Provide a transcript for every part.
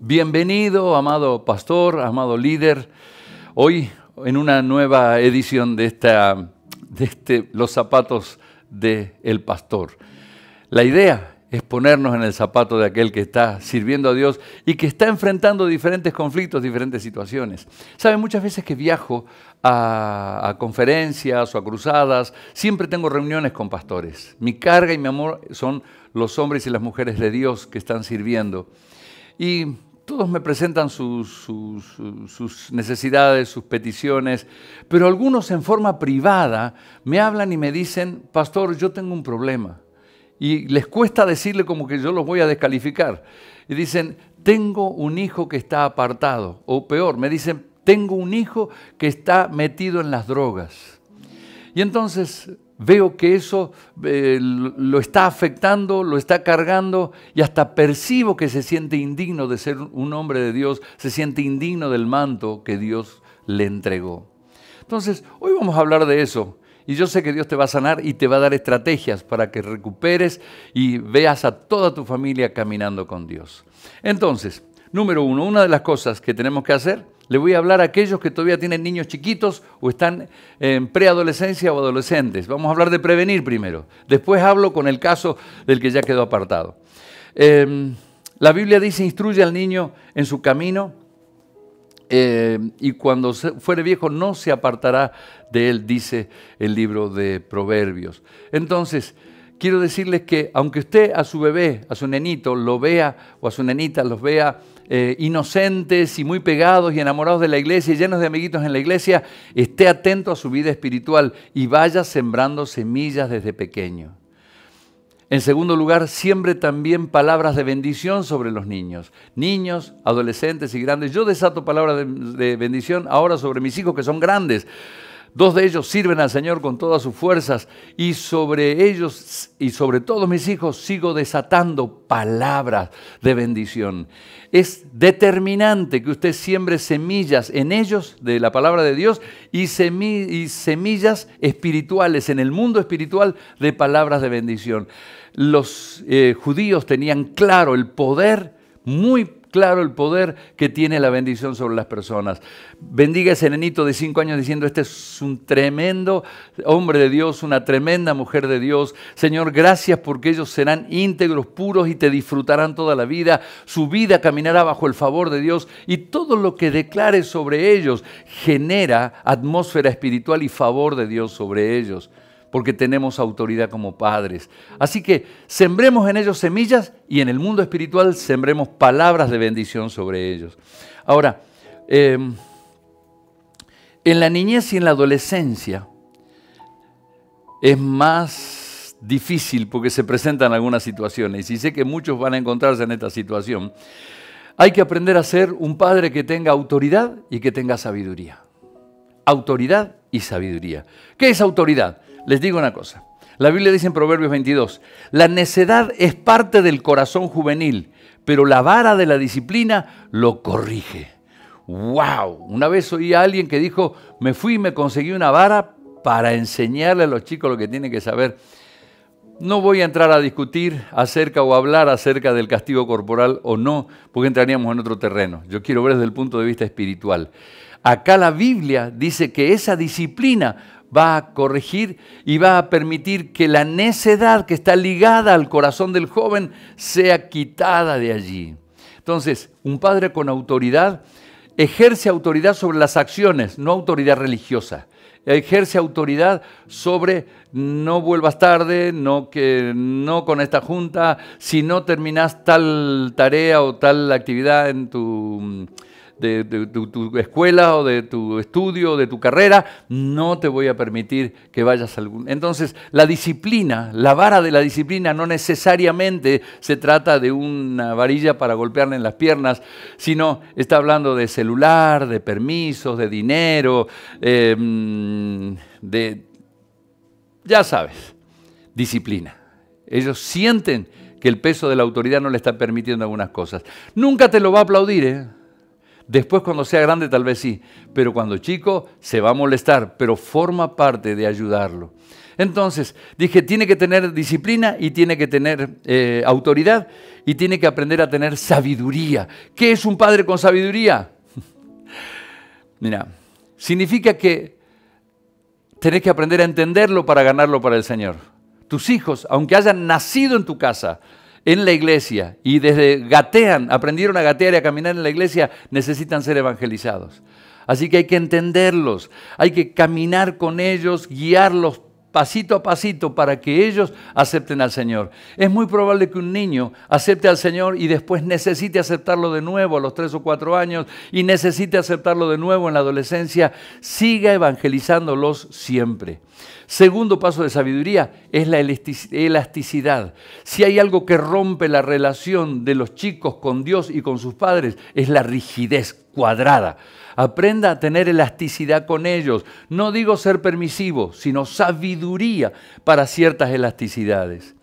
Bienvenido, amado pastor, amado líder. Hoy en una nueva edición de, esta, de este, Los zapatos del pastor. La idea es ponernos en el zapato de aquel que está sirviendo a Dios y que está enfrentando diferentes conflictos, diferentes situaciones. Saben, muchas veces que viajo a conferencias o a cruzadas, siempre tengo reuniones con pastores. Mi carga y mi amor son los hombres y las mujeres de Dios que están sirviendo y todos me presentan sus, necesidades, sus peticiones, pero algunos en forma privada me hablan y me dicen, pastor, yo tengo un problema. Y les cuesta decirle como que yo los voy a descalificar. Y dicen, tengo un hijo que está apartado. O peor, me dicen, tengo un hijo que está metido en las drogas. Y entonces Veo que eso eh, lo está afectando, lo está cargando y hasta percibo que se siente indigno de ser un hombre de Dios, se siente indigno del manto que Dios le entregó. Entonces, hoy vamos a hablar de eso. Y yo sé que Dios te va a sanar y te va a dar estrategias para que recuperes y veas a toda tu familia caminando con Dios. Entonces, número uno, una de las cosas que tenemos que hacer le voy a hablar a aquellos que todavía tienen niños chiquitos o están en preadolescencia o adolescentes. Vamos a hablar de prevenir primero. Después hablo con el caso del que ya quedó apartado. Em, la Biblia dice, instruye al niño en su camino em, y cuando fuere viejo no se apartará de él, dice el libro de Proverbios. Entonces, quiero decirles que aunque usted a su bebé, a su nenito, lo vea o a su nenita los vea eh, inocentes y muy pegados y enamorados de la iglesia y llenos de amiguitos en la iglesia, esté atento a su vida espiritual y vaya sembrando semillas desde pequeño. En segundo lugar, siempre también palabras de bendición sobre los niños. Niños, adolescentes y grandes. Yo desato palabras de bendición ahora sobre mis hijos que son grandes. Dos de ellos sirven al Señor con todas sus fuerzas y sobre ellos y sobre todos mis hijos sigo desatando palabras de bendición. Es determinante que usted siembre semillas en ellos de la palabra de Dios y, semillas espirituales en el mundo espiritual de palabras de bendición. Los eh, judíos tenían claro el poder muy claro el poder que tiene la bendición sobre las personas. Bendiga a ese nenito de cinco años diciendo, este es un tremendo hombre de Dios, una tremenda mujer de Dios. Señor, gracias porque ellos serán íntegros, puros y te disfrutarán toda la vida. Su vida caminará bajo el favor de Dios y todo lo que declares sobre ellos genera atmósfera espiritual y favor de Dios sobre ellos porque tenemos autoridad como padres. Así que sembremos en ellos semillas y en el mundo espiritual sembremos palabras de bendición sobre ellos. Ahora, em, en la niñez y en la adolescencia es más difícil porque se presentan algunas situaciones y sé que muchos van a encontrarse en esta situación. Hay que aprender a ser un padre que tenga autoridad y que tenga sabiduría. Autoridad y sabiduría. ¿Qué es autoridad? Les digo una cosa. La Biblia dice en Proverbios 22, la necedad es parte del corazón juvenil, pero la vara de la disciplina lo corrige. ¡Wow! Una vez oí a alguien que dijo, me fui y me conseguí una vara para enseñarle a los chicos lo que tienen que saber. No voy a entrar a discutir acerca o hablar acerca del castigo corporal o no, porque entraríamos en otro terreno. Yo quiero ver desde el punto de vista espiritual. Acá la Biblia dice que esa disciplina va a corregir y va a permitir que la necedad que está ligada al corazón del joven sea quitada de allí. Entonces, un padre con autoridad ejerce autoridad sobre las acciones, no autoridad religiosa. Ejerce autoridad sobre no vuelvas tarde, no que no con esta junta, si no terminás tal tarea o tal actividad en tu de, tu, escuela o de tu estudio o de tu carrera, no te voy a permitir que vayas a algún... Entonces, la disciplina, la vara de la disciplina no necesariamente se trata de una varilla para golpearle en las piernas, sino está hablando de celular, de permisos, de dinero, em, de... Ya sabes, disciplina. Ellos sienten que el peso de la autoridad no le está permitiendo algunas cosas. Nunca te lo va a aplaudir, ¿eh? Después cuando sea grande tal vez sí, pero cuando chico se va a molestar, pero forma parte de ayudarlo. Entonces, dije, tiene que tener disciplina y tiene que tener eh, autoridad y tiene que aprender a tener sabiduría. ¿Qué es un padre con sabiduría? Mira, significa que tenés que aprender a entenderlo para ganarlo para el Señor. Tus hijos, aunque hayan nacido en tu casa, en la iglesia y desde gatean, aprendieron a gatear y a caminar en la iglesia, necesitan ser evangelizados. Así que hay que entenderlos, hay que caminar con ellos, guiarlos pasito a pasito para que ellos acepten al Señor. Es muy probable que un niño acepte al Señor y después necesite aceptarlo de nuevo a los tres o cuatro años y necesite aceptarlo de nuevo en la adolescencia. Siga evangelizándolos siempre. Segundo paso de sabiduría es la elasticidad. Si hay algo que rompe la relación de los chicos con Dios y con sus padres, es la rigidez cuadrada. Aprenda a tener elasticidad con ellos. No digo ser permisivo, sino sabiduría para ciertas elasticidades.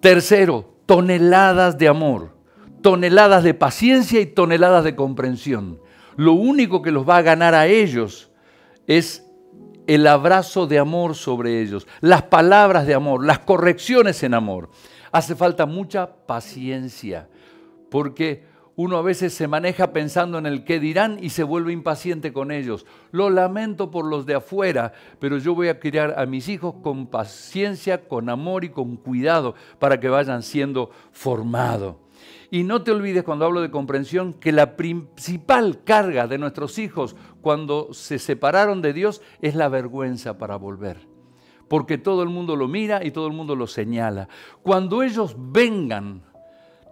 Tercero, toneladas de amor, toneladas de paciencia y toneladas de comprensión. Lo único que los va a ganar a ellos es el abrazo de amor sobre ellos, las palabras de amor, las correcciones en amor. Hace falta mucha paciencia, porque uno a veces se maneja pensando en el qué dirán y se vuelve impaciente con ellos. Lo lamento por los de afuera, pero yo voy a criar a mis hijos con paciencia, con amor y con cuidado para que vayan siendo formados. Y no te olvides cuando hablo de comprensión que la principal carga de nuestros hijos cuando se separaron de Dios es la vergüenza para volver. Porque todo el mundo lo mira y todo el mundo lo señala. Cuando ellos vengan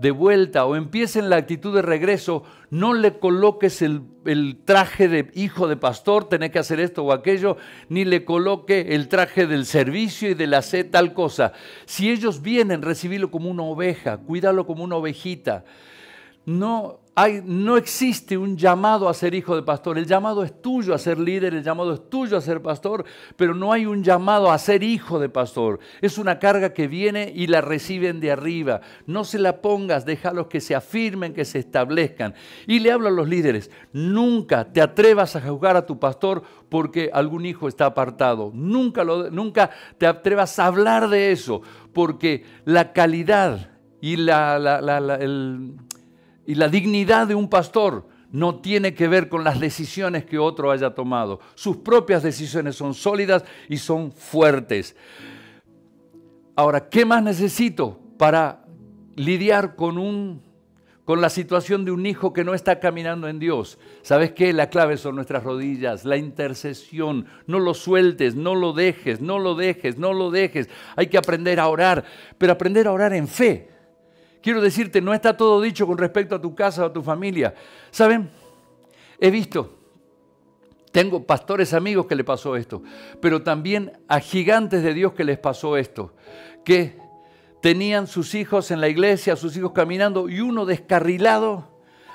de vuelta o empiece en la actitud de regreso, no le coloques el, traje de hijo de pastor, tenés que hacer esto o aquello, ni le coloque el traje del servicio y de la sed, tal cosa. Si ellos vienen, recibilo como una oveja, cuídalo como una ovejita. No no existe un llamado a ser hijo de pastor. El llamado es tuyo a ser líder, el llamado es tuyo a ser pastor, pero no hay un llamado a ser hijo de pastor. Es una carga que viene y la reciben de arriba. No se la pongas, déjalos que se afirmen, que se establezcan. Y le hablo a los líderes, nunca te atrevas a juzgar a tu pastor porque algún hijo está apartado. Nunca, nunca te atrevas a hablar de eso, porque la calidad y la, el y la dignidad de un pastor no tiene que ver con las decisiones que otro haya tomado. Sus propias decisiones son sólidas y son fuertes. Ahora, ¿qué más necesito para lidiar con un con la situación de un hijo que no está caminando en Dios. ¿Sabes qué? La clave son nuestras rodillas, la intercesión. No lo sueltes, no lo dejes, no lo dejes, no lo dejes. Hay que aprender a orar, pero aprender a orar en fe. Quiero decirte, no está todo dicho con respecto a tu casa o a tu familia. ¿Saben? He visto, tengo pastores amigos que le pasó esto, pero también a gigantes de Dios que les pasó esto, que tenían sus hijos en la iglesia, sus hijos caminando y uno descarrilado.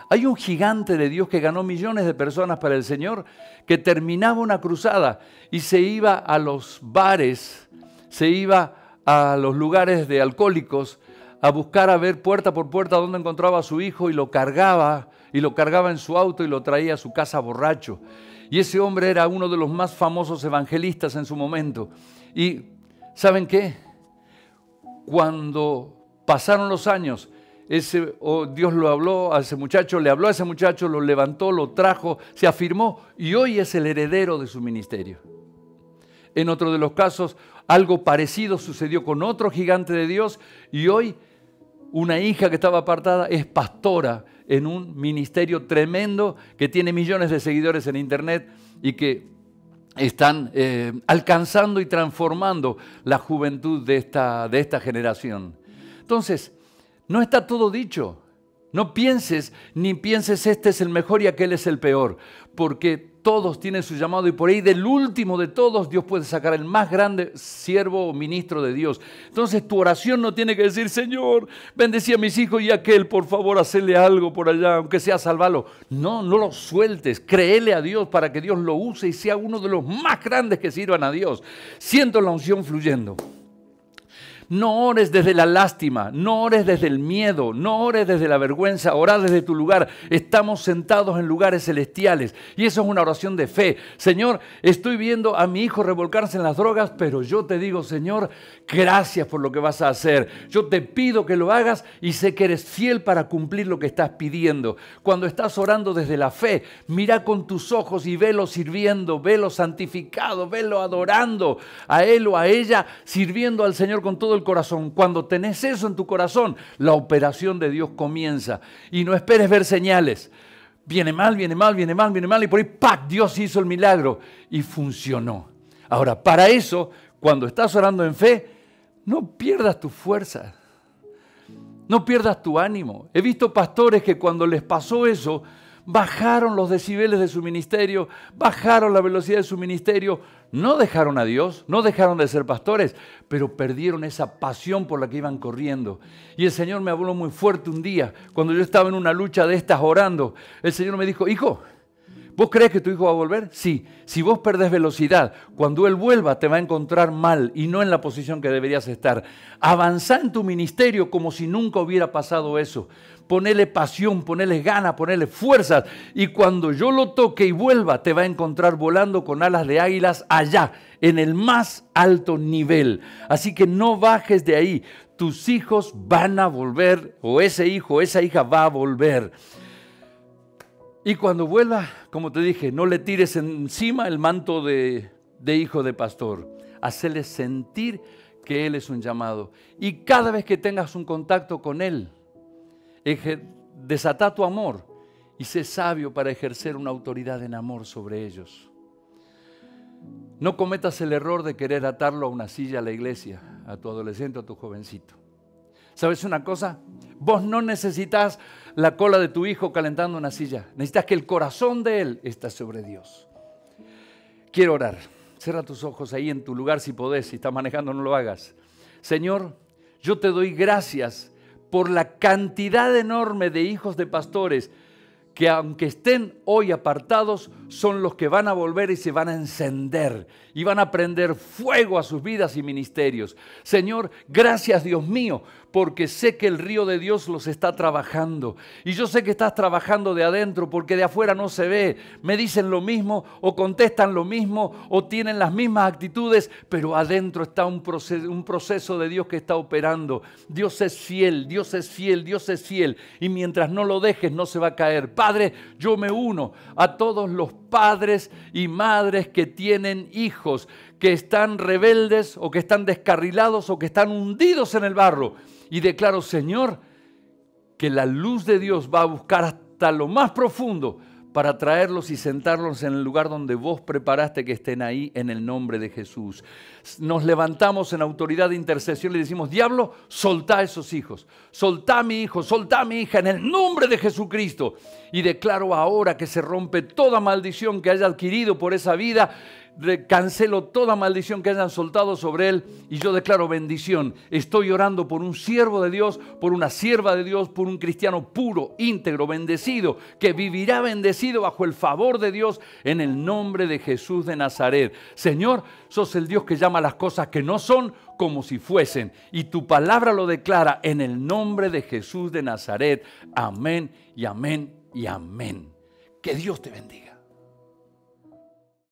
Hay un gigante de Dios que ganó millones de personas para el Señor, que terminaba una cruzada y se iba a los bares, se iba a los lugares de alcohólicos, a buscar a ver puerta por puerta dónde encontraba a su hijo y lo cargaba, y lo cargaba en su auto y lo traía a su casa borracho. Y ese hombre era uno de los más famosos evangelistas en su momento. Y ¿saben qué? Cuando pasaron los años, ese, Dios lo habló a ese muchacho, le habló a ese muchacho, lo levantó, lo trajo, se afirmó y hoy es el heredero de su ministerio. En otro de los casos, algo parecido sucedió con otro gigante de Dios y hoy una hija que estaba apartada es pastora en un ministerio tremendo que tiene millones de seguidores en internet y que están eh, alcanzando y transformando la juventud de esta, de esta generación. Entonces, no está todo dicho. No pienses ni pienses este es el mejor y aquel es el peor, porque todos tienen su llamado y por ahí del último de todos Dios puede sacar el más grande siervo o ministro de Dios. Entonces tu oración no tiene que decir, Señor, bendecí a mis hijos y aquel, por favor, hacerle algo por allá, aunque sea salvarlo. No, no lo sueltes, créele a Dios para que Dios lo use y sea uno de los más grandes que sirvan a Dios. Siento la unción fluyendo. No ores desde la lástima, no ores desde el miedo, no ores desde la vergüenza, ora desde tu lugar. Estamos sentados en lugares celestiales y eso es una oración de fe. Señor, estoy viendo a mi hijo revolcarse en las drogas, pero yo te digo, Señor, gracias por lo que vas a hacer. Yo te pido que lo hagas y sé que eres fiel para cumplir lo que estás pidiendo. Cuando estás orando desde la fe, mira con tus ojos y velo sirviendo, velo santificado, velo adorando a él o a ella, sirviendo al Señor con todo el corazón. Cuando tenés eso en tu corazón, la operación de Dios comienza. Y no esperes ver señales. Viene mal, viene mal, viene mal, viene mal. Y por ahí, ¡pac! Dios hizo el milagro y funcionó. Ahora, para eso, cuando estás orando en fe, no pierdas tu fuerza. No pierdas tu ánimo. He visto pastores que cuando les pasó eso, bajaron los decibeles de su ministerio, bajaron la velocidad de su ministerio, no dejaron a Dios, no dejaron de ser pastores, pero perdieron esa pasión por la que iban corriendo. Y el Señor me habló muy fuerte un día, cuando yo estaba en una lucha de estas orando, el Señor me dijo, hijo, ¿Vos crees que tu hijo va a volver? Sí. Si vos perdés velocidad, cuando él vuelva te va a encontrar mal y no en la posición que deberías estar. Avanzá en tu ministerio como si nunca hubiera pasado eso. Ponele pasión, ponele gana, ponele fuerzas. Y cuando yo lo toque y vuelva, te va a encontrar volando con alas de águilas allá, en el más alto nivel. Así que no bajes de ahí. Tus hijos van a volver, o ese hijo, esa hija va a volver. Y cuando vuela, como te dije, no le tires encima el manto de, hijo de pastor. Hacele sentir que Él es un llamado. Y cada vez que tengas un contacto con Él, desata tu amor y sé sabio para ejercer una autoridad en amor sobre ellos. No cometas el error de querer atarlo a una silla a la iglesia, a tu adolescente a tu jovencito. ¿Sabes una cosa? Vos no necesitas la cola de tu hijo calentando una silla. Necesitas que el corazón de él esté sobre Dios. Quiero orar. Cierra tus ojos ahí en tu lugar si podés. Si estás manejando, no lo hagas. Señor, yo te doy gracias por la cantidad enorme de hijos de pastores que aunque estén hoy apartados, son los que van a volver y se van a encender y van a prender fuego a sus vidas y ministerios. Señor, gracias Dios mío, porque sé que el río de Dios los está trabajando. Y yo sé que estás trabajando de adentro porque de afuera no se ve. Me dicen lo mismo o contestan lo mismo o tienen las mismas actitudes, pero adentro está un proceso, de Dios que está operando. Dios es fiel, Dios es fiel, Dios es fiel. Y mientras no lo dejes no se va a caer. Padre, yo me uno a todos los padres y madres que tienen hijos que están rebeldes o que están descarrilados o que están hundidos en el barro y declaro, Señor, que la luz de Dios va a buscar hasta lo más profundo para traerlos y sentarlos en el lugar donde vos preparaste que estén ahí en el nombre de Jesús. Nos levantamos en autoridad de intercesión y decimos, diablo, soltá a esos hijos, soltá a mi hijo, soltá a mi hija en el nombre de Jesucristo. Y declaro ahora que se rompe toda maldición que haya adquirido por esa vida cancelo toda maldición que hayan soltado sobre él y yo declaro bendición. Estoy orando por un siervo de Dios, por una sierva de Dios, por un cristiano puro, íntegro, bendecido, que vivirá bendecido bajo el favor de Dios en el nombre de Jesús de Nazaret. Señor, sos el Dios que llama las cosas que no son como si fuesen y tu palabra lo declara en el nombre de Jesús de Nazaret. Amén y amén y amén. Que Dios te bendiga.